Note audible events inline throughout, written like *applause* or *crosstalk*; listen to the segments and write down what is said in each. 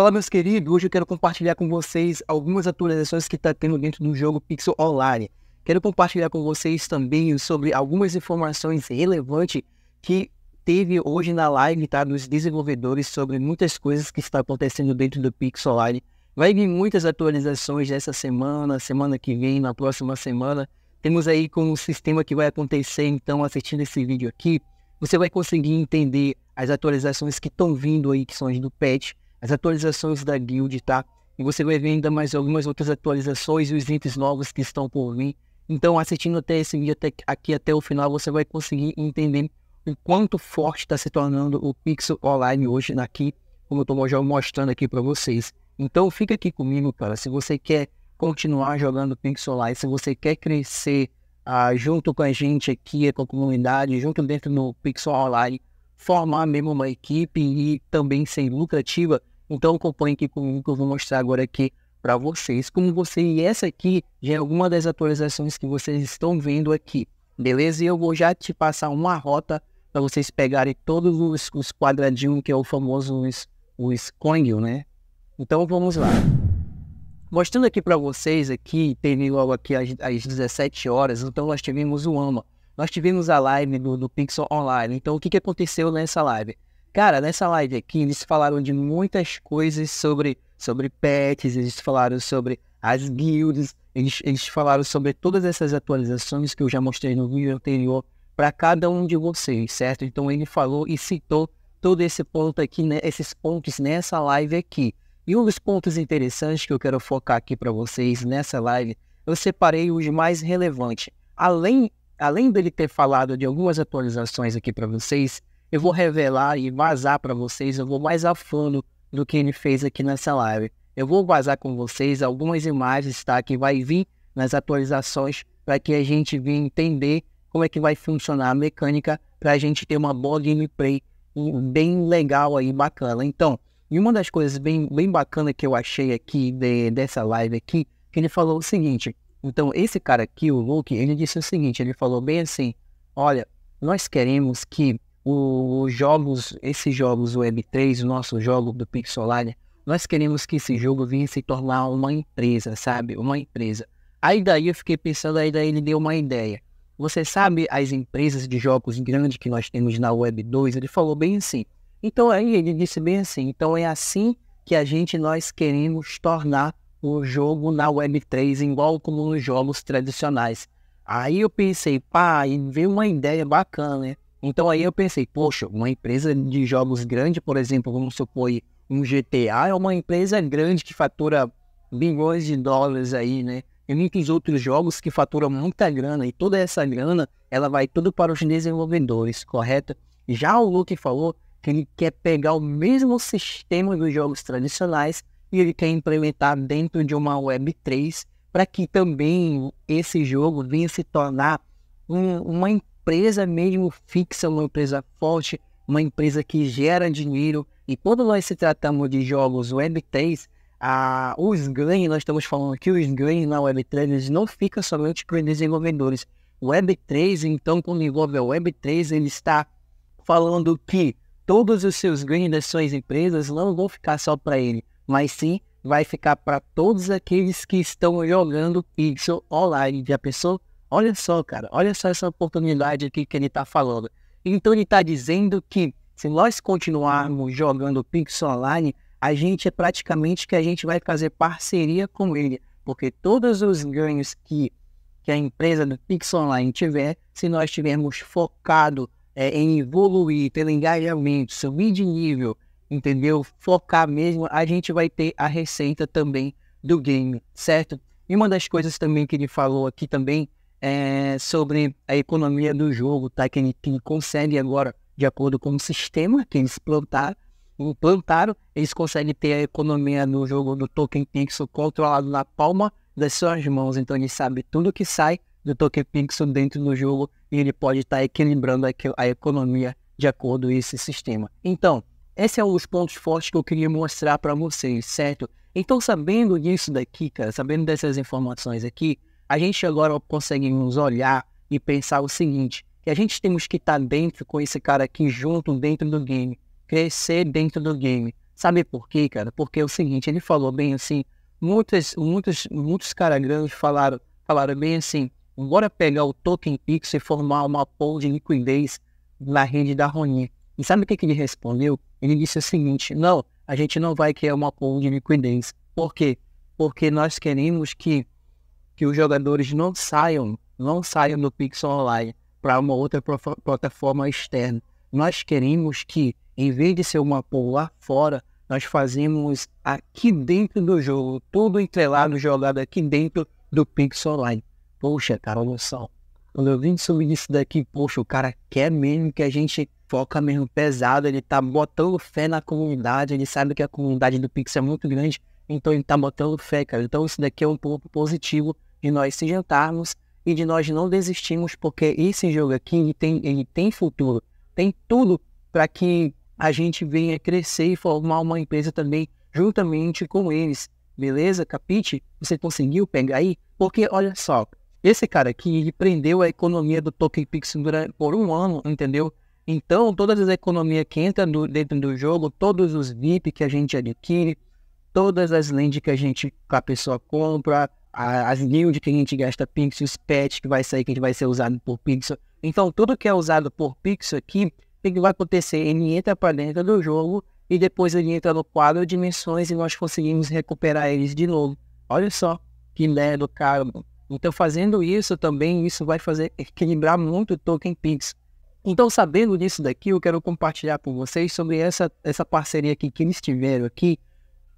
Fala, meus queridos, hoje eu quero compartilhar com vocês algumas atualizações que está tendo dentro do jogo Pixel Online. Quero compartilhar com vocês também sobre algumas informações relevantes que teve hoje na live tá, dos desenvolvedores sobre muitas coisas que está acontecendo dentro do Pixel Online. Vai vir muitas atualizações essa semana, semana que vem, na próxima semana. Temos aí com o sistema que vai acontecer, então, assistindo esse vídeo aqui, você vai conseguir entender as atualizações que estão vindo aí, que são as do patch, as atualizações da guild, tá? E você vai ver ainda mais algumas outras atualizações e os itens novos que estão por vir. Então, assistindo até esse vídeo até aqui até o final, você vai conseguir entender o quanto forte está se tornando o Pixel Online hoje aqui, como eu estou já mostrando aqui para vocês. Então, fica aqui comigo, cara. Se você quer continuar jogando Pixel Online, se você quer crescer ah, junto com a gente aqui, com a comunidade, junto dentro do Pixel Online, formar mesmo uma equipe e também ser lucrativa, então acompanhe aqui comigo que eu vou mostrar agora aqui para vocês como você e essa aqui já é alguma das atualizações que vocês estão vendo aqui, beleza? E eu vou já te passar uma rota para vocês pegarem todos os, os, quadradinhos que é o famoso os, né? Então vamos lá. Mostrando aqui para vocês aqui, teve logo aqui às, às 17 horas, então nós tivemos o AMA. Nós tivemos a live do, do Pixel Online. Então o que, que aconteceu nessa live? Cara, nessa live aqui eles falaram de muitas coisas sobre, sobre pets, eles falaram sobre as guilds, eles, eles falaram sobre todas essas atualizações que eu já mostrei no vídeo anterior para cada um de vocês, certo? Então ele falou e citou todo esse ponto aqui, né, esses pontos nessa live aqui. E um dos pontos interessantes que eu quero focar aqui para vocês nessa live, eu separei os mais relevantes. Além, além dele ter falado de algumas atualizações aqui para vocês, eu vou revelar e vazar para vocês, eu vou mais a fundo do que ele fez aqui nessa live. Eu vou vazar com vocês algumas imagens, tá? Que vai vir nas atualizações para que a gente venha entender como é que vai funcionar a mecânica para a gente ter uma boa gameplay bem legal aí, bacana. Então, e uma das coisas bem, bem bacana que eu achei aqui de, dessa live aqui, que ele falou o seguinte. Então, esse cara aqui, o Luke, ele disse o seguinte, ele falou bem assim, olha, nós queremos que os jogos, esses jogos Web3, o nosso jogo do Pixolania, nós queremos que esse jogo venha se tornar uma empresa, sabe? Uma empresa. Aí daí eu fiquei pensando, aí daí ele deu uma ideia. Você sabe as empresas de jogos grandes que nós temos na Web 2? Ele falou bem assim. Então aí ele disse bem assim, então é assim que a gente nós queremos tornar o jogo na Web 3 igual como nos jogos tradicionais. Aí eu pensei, pá, e veio uma ideia bacana, né? Então aí eu pensei, poxa, uma empresa de jogos grande, por exemplo, vamos supor um GTA, é uma empresa grande que fatura bilhões de dólares aí, né? E muitos outros jogos que faturam muita grana e toda essa grana, ela vai tudo para os desenvolvedores, correto? Já o Luke falou que ele quer pegar o mesmo sistema dos jogos tradicionais e ele quer implementar dentro de uma Web3 para que também esse jogo venha se tornar um, uma empresa empresa mesmo fixa, uma empresa forte, uma empresa que gera dinheiro. E quando nós se tratamos de jogos Web3, a, os ganhos, nós estamos falando que os ganhos na Web3 eles não ficam somente para os desenvolvedores. Web3, então, quando envolve a Web3, ele está falando que todos os seus ganhos das suas empresas não vão ficar só para ele, mas sim vai ficar para todos aqueles que estão jogando pixel online. Já pensou? Olha só, cara, olha só essa oportunidade aqui que ele está falando. Então ele está dizendo que se nós continuarmos jogando Pixel Online, a gente é praticamente que a gente vai fazer parceria com ele, porque todos os ganhos que, que a empresa do Pixel Online tiver, se nós estivermos focado é, em evoluir, ter engajamento, subir de nível, entendeu? Focar mesmo, a gente vai ter a receita também do game, certo? E uma das coisas também que ele falou aqui também é, sobre a economia do jogo, tá? Que ele, consegue agora, de acordo com o sistema que eles plantaram, implantaram, eles conseguem ter a economia do jogo do Token Pixel controlado na palma das suas mãos. Então ele sabe tudo que sai do Token Pixel dentro do jogo e ele pode estar tá equilibrando a, a economia de acordo com esse sistema. Então, esses são é um os pontos fortes que eu queria mostrar para vocês, certo? Então, sabendo disso daqui, cara, sabendo dessas informações aqui, a gente agora conseguimos olhar e pensar o seguinte, que a gente temos que estar tá dentro com esse cara aqui junto dentro do game, crescer dentro do game. Sabe por quê, cara? Porque é o seguinte, ele falou bem assim, muitos, muitos, muitos caras grandes falaram, falaram bem assim, bora pegar o token Pix e formar uma pool de liquidez na rede da Ronin. E sabe o que, que ele respondeu? Ele disse o seguinte, não, a gente não vai criar uma pool de liquidez. Por quê? Porque nós queremos que que os jogadores não saiam, não saiam do Pixel Online para uma outra plataforma externa. Nós queremos que, em vez de ser uma pool lá fora, nós fazemos aqui dentro do jogo, tudo entrelado, jogado aqui dentro do Pixel Online. Poxa, cara, noção. Quando eu vim subir isso daqui, poxa, o cara quer mesmo que a gente foca mesmo pesado, ele tá botando fé na comunidade, ele sabe que a comunidade do Pixel é muito grande, então ele tá botando fé, cara. Então isso daqui é um ponto positivo de nós se juntarmos e de nós não desistirmos, porque esse jogo aqui ele tem, ele tem futuro, tem tudo para que a gente venha crescer e formar uma empresa também juntamente com eles. Beleza? Capite? Você conseguiu pegar aí? Porque olha só, esse cara aqui ele prendeu a economia do Token Pix por um ano, entendeu? Então, todas as economias que entram dentro do jogo, todos os VIP que a gente adquire, todas as lends que a gente que a pessoa compra, as guilds que a gente gasta Pixels, os pets que vai sair, que vai ser usado por pixel. Então, tudo que é usado por pixel aqui, o que vai acontecer? Ele entra para dentro do jogo e depois ele entra no quadro de dimensões e nós conseguimos recuperar eles de novo. Olha só que lendo caro. Então, fazendo isso também, isso vai fazer equilibrar muito o token pixel. Então, sabendo disso daqui, eu quero compartilhar com vocês sobre essa, essa parceria aqui que eles tiveram aqui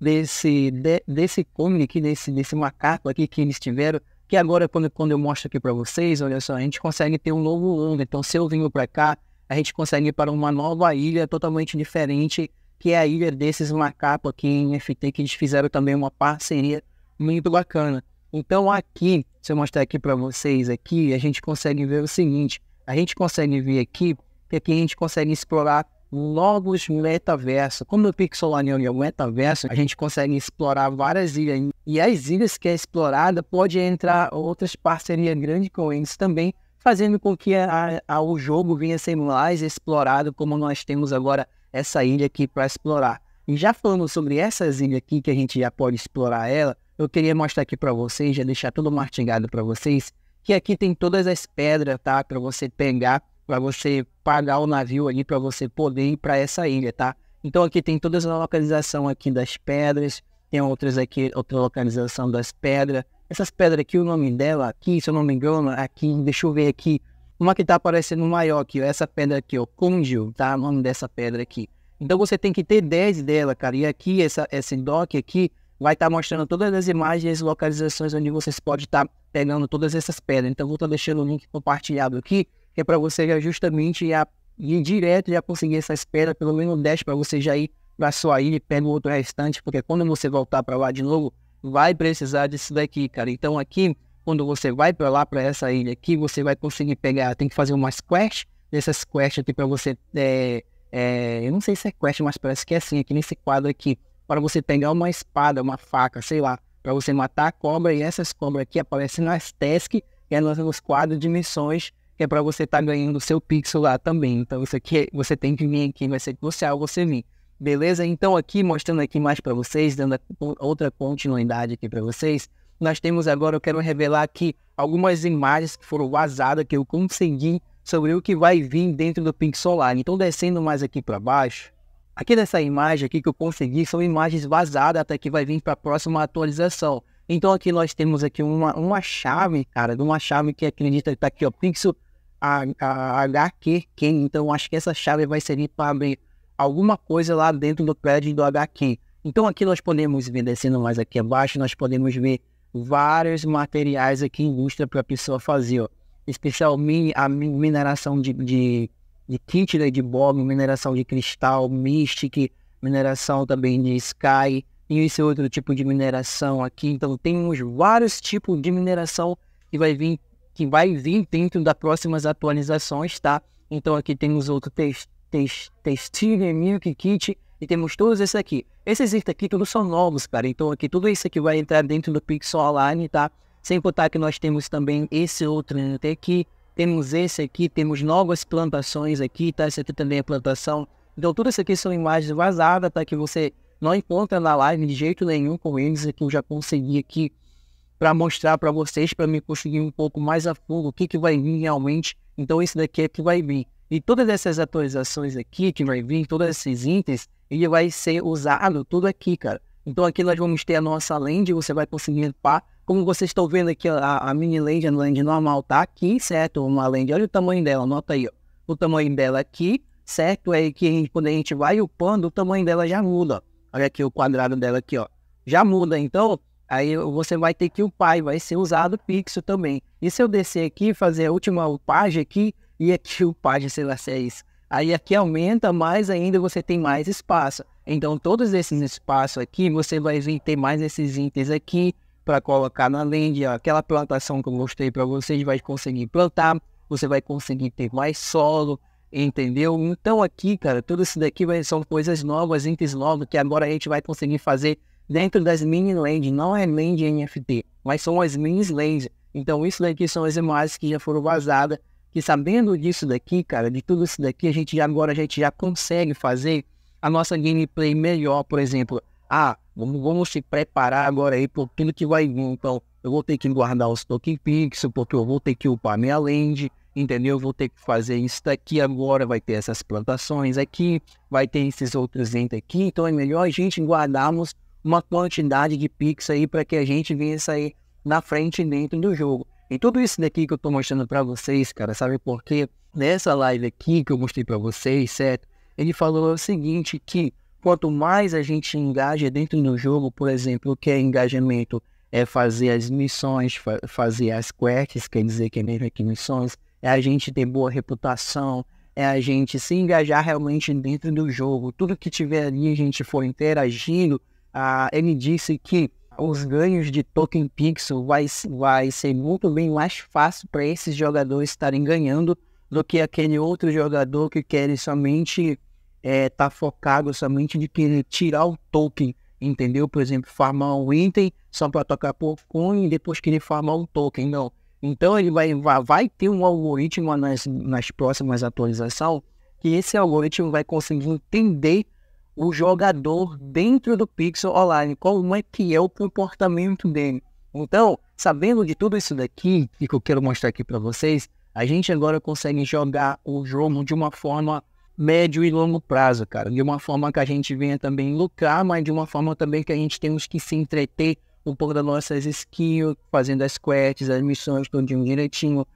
desse, de, desse cone aqui, desse, desse macaco aqui que eles tiveram, que agora quando, quando eu mostro aqui para vocês, olha só, a gente consegue ter um novo mundo. Então, se eu vim para cá, a gente consegue ir para uma nova ilha totalmente diferente, que é a ilha desses macacos aqui em FT, que eles fizeram também uma parceria muito bacana. Então aqui, se eu mostrar aqui para vocês aqui, a gente consegue ver o seguinte, a gente consegue ver aqui que aqui a gente consegue explorar logos metaversos. Como o Pixelanion é um metaverso, a gente consegue explorar várias ilhas. E as ilhas que é explorada, pode entrar outras parcerias grandes com eles também, fazendo com que a, a, o jogo venha ser mais explorado, como nós temos agora essa ilha aqui para explorar. E já falando sobre essas ilhas aqui, que a gente já pode explorar ela, eu queria mostrar aqui para vocês, já deixar tudo martingado para vocês, que aqui tem todas as pedras, tá? Para você pegar, para você pagar o navio ali para você poder ir para essa ilha, tá? Então aqui tem toda essa localização aqui das pedras, tem outras aqui, outra localização das pedras. Essas pedras aqui, o nome dela aqui, se eu não me engano, aqui, deixa eu ver aqui, uma que tá aparecendo maior aqui, ó, essa pedra aqui, ó, Kunjil, tá? O nome dessa pedra aqui. Então você tem que ter 10 dela, cara. E aqui, essa, esse dock aqui, vai estar tá mostrando todas as imagens e localizações onde vocês podem estar tá pegando todas essas pedras. Então vou estar tá deixando o link compartilhado aqui é para você já justamente já ir direto já conseguir essa espera, pelo menos 10 para você já ir para sua ilha e pega o outro restante, porque quando você voltar para lá de novo, vai precisar disso daqui, cara. Então aqui, quando você vai para lá, para essa ilha aqui, você vai conseguir pegar, tem que fazer umas quests, dessas quests aqui para você, é, é, eu não sei se é quest, mas parece que é assim, aqui nesse quadro aqui, para você pegar uma espada, uma faca, sei lá, para você matar a cobra, e essas cobras aqui aparecem nas tasks, que é nos quadros de missões é para você estar tá ganhando o seu pixel lá também. Então isso aqui, é, você tem que vir aqui, vai ser crucial você vir. Beleza? Então aqui, mostrando aqui mais para vocês, dando outra continuidade aqui para vocês, nós temos agora, eu quero revelar aqui algumas imagens que foram vazadas, que eu consegui sobre o que vai vir dentro do Solar. Então descendo mais aqui para baixo, aqui nessa imagem aqui que eu consegui, são imagens vazadas até que vai vir para a próxima atualização. Então aqui nós temos aqui uma, uma chave, cara, de uma chave que acredita que está aqui, ó, Pixel a, a HQ Ken. Então acho que essa chave vai servir para abrir alguma coisa lá dentro do prédio do HQ. Então aqui nós podemos ver, descendo mais aqui abaixo, nós podemos ver vários materiais aqui em indústria para a pessoa fazer, ó. especialmente a mineração de, de, de títere, né, de boro, mineração de cristal, mystic, mineração também de sky e esse outro tipo de mineração aqui. Então temos vários tipos de mineração que vai vir que vai vir dentro das próximas atualizações, tá? Então aqui temos outro test, test, milk kit e temos todos esses aqui. Esses aqui todos são novos, cara. Então aqui tudo isso aqui vai entrar dentro do Pixel Online, tá? Sem contar que nós temos também esse outro até aqui, temos esse aqui, temos novas plantações aqui, tá? Esse aqui também é plantação. Então tudo isso aqui são imagens vazadas, tá? Que você não encontra na live de jeito nenhum com eles, que eu já consegui aqui para mostrar para vocês, para me conseguir um pouco mais a fundo o que, que vai vir realmente. Então, isso daqui é que vai vir. E todas essas atualizações aqui que vai vir, todos esses itens, ele vai ser usado tudo aqui, cara. Então, aqui nós vamos ter a nossa land, você vai conseguir para Como vocês estão vendo aqui, a, a mini land, a land normal tá aqui, certo? Uma land, olha o tamanho dela, nota aí, ó. O tamanho dela aqui, certo? É que a gente, quando a gente vai upando, o tamanho dela já muda. Olha aqui o quadrado dela aqui, ó. Já muda, então Aí você vai ter que upar e vai ser usado pixel também. E se eu descer aqui, fazer a última upagem aqui, e aqui *laughs* upagem, sei lá se é isso. Aí aqui aumenta mais ainda, você tem mais espaço. Então todos esses espaços aqui, você vai vir ter mais esses itens aqui para colocar na lente. Aquela plantação que eu mostrei para vocês, vai conseguir plantar, você vai conseguir ter mais solo, entendeu? Então aqui, cara, tudo isso daqui vai, são coisas novas, itens novos, que agora a gente vai conseguir fazer dentro das mini land, não é land NFT, mas são as mini lands. Então isso daqui são as imagens que já foram vazadas, que sabendo disso daqui, cara, de tudo isso daqui, a gente já, agora a gente já consegue fazer a nossa gameplay melhor, por exemplo. Ah, vamos, vamos se preparar agora aí por tudo que vai vir. Então, eu vou ter que guardar os token pixel, porque eu vou ter que upar minha land, entendeu? Eu vou ter que fazer isso daqui agora, vai ter essas plantações aqui, vai ter esses outros dentro aqui, então é melhor a gente guardarmos uma quantidade de pix aí para que a gente venha sair na frente dentro do jogo. E tudo isso daqui que eu estou mostrando para vocês, cara, sabe por quê? Nessa live aqui que eu mostrei para vocês, certo? Ele falou o seguinte, que quanto mais a gente engaja dentro do jogo, por exemplo, o que é engajamento é fazer as missões, fa fazer as quests, quer dizer que é mesmo aqui missões, é a gente ter boa reputação, é a gente se engajar realmente dentro do jogo. Tudo que tiver ali, a gente for interagindo, ah, ele disse que os ganhos de token pixel vai, vai ser muito bem mais fácil para esses jogadores estarem ganhando do que aquele outro jogador que quer somente estar é, tá focado somente de querer tirar o token, entendeu? Por exemplo, farmar um item só para tocar por coin e depois querer farmar um token, não. Então ele vai, vai, vai ter um algoritmo nas, nas próximas atualizações que esse algoritmo vai conseguir entender o jogador dentro do Pixel Online, como é que é o comportamento dele. Então, sabendo de tudo isso daqui, e que eu quero mostrar aqui para vocês, a gente agora consegue jogar o jogo de uma forma médio e longo prazo, cara. De uma forma que a gente venha também lucrar, mas de uma forma também que a gente temos que se entreter um pouco das nossas skills, fazendo as quests, as missões, tudo direitinho,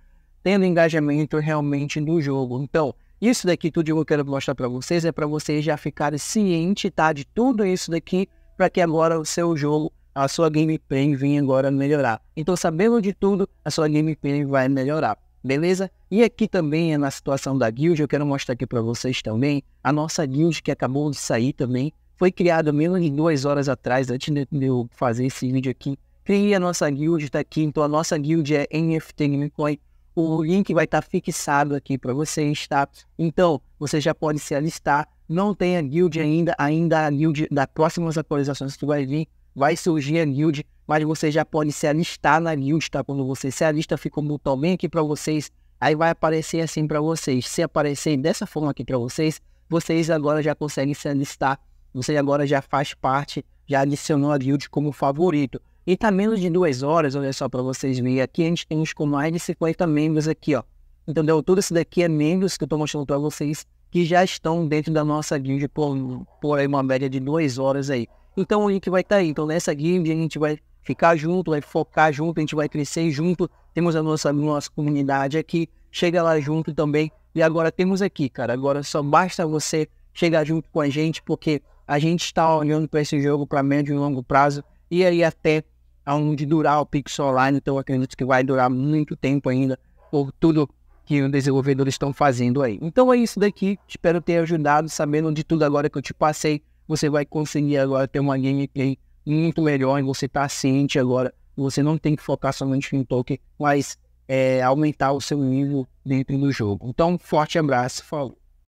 tendo engajamento realmente no jogo. Então, isso daqui tudo eu quero mostrar para vocês é para vocês já ficarem cientes tá, de tudo isso daqui para que agora o seu jogo, a sua gameplay venha agora melhorar. Então sabendo de tudo, a sua gameplay vai melhorar, beleza? E aqui também é na situação da guild, eu quero mostrar aqui para vocês também a nossa guild que acabou de sair também. Foi criada menos de duas horas atrás, antes de eu fazer esse vídeo aqui. Criei a nossa guild, tá aqui. Então a nossa guild é NFT Gamecoin o link vai estar tá fixado aqui para vocês, tá? Então, você já pode se alistar. Não tem a guild ainda, ainda a guild das próximas atualizações que vai vir, vai surgir a guild, mas você já pode se alistar na guild, tá? Quando você se alista, fica um botão bem aqui para vocês. Aí vai aparecer assim para vocês. Se aparecer dessa forma aqui para vocês, vocês agora já conseguem se alistar. Você agora já faz parte, já adicionou a guild como favorito. E tá menos de duas horas, olha só para vocês verem. Aqui a gente tem uns com mais de 50 membros aqui, ó. Entendeu? Tudo isso daqui é membros que eu tô mostrando para vocês que já estão dentro da nossa guild por, por aí uma média de duas horas aí. Então o link vai estar tá aí. Então nessa guild a gente vai ficar junto, vai focar junto, a gente vai crescer junto. Temos a nossa, nossa comunidade aqui. Chega lá junto também. E agora temos aqui, cara. Agora só basta você chegar junto com a gente, porque a gente está olhando para esse jogo para médio e longo prazo. E aí até aonde durar o Pixel Online, então eu acredito que vai durar muito tempo ainda por tudo que os desenvolvedores estão fazendo aí. Então é isso daqui, espero ter ajudado, sabendo de tudo agora que eu te passei, você vai conseguir agora ter uma gameplay muito melhor e você está ciente agora, você não tem que focar somente em token, mas é, aumentar o seu nível dentro do jogo. Então, forte abraço, falou!